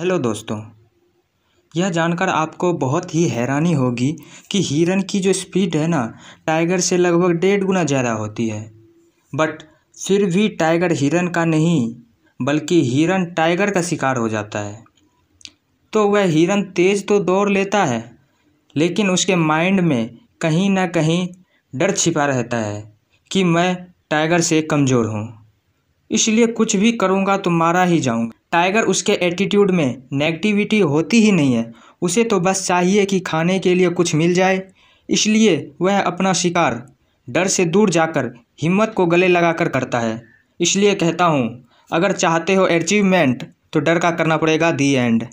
hello दोस्तों यह जानकर आपको बहुत ही हैरानी होगी कि हिरन की जो स्पीड है ना टाइगर से लगभग डेढ़ गुना ज़्यादा होती है बट फिर भी टाइगर हिरन का नहीं बल्कि हिरन टाइगर का शिकार हो जाता है तो वह हिरन तेज़ तो दौड़ लेता है लेकिन उसके माइंड में कहीं ना कहीं डर छिपा रहता है कि मैं टाइगर से कमज़ोर हूँ इसलिए कुछ भी करूँगा तो मारा ही जाऊँगा टाइगर उसके एटीट्यूड में नेगेटिविटी होती ही नहीं है उसे तो बस चाहिए कि खाने के लिए कुछ मिल जाए इसलिए वह अपना शिकार डर से दूर जाकर हिम्मत को गले लगाकर करता है इसलिए कहता हूँ अगर चाहते हो अचीवमेंट तो डर का करना पड़ेगा दी एंड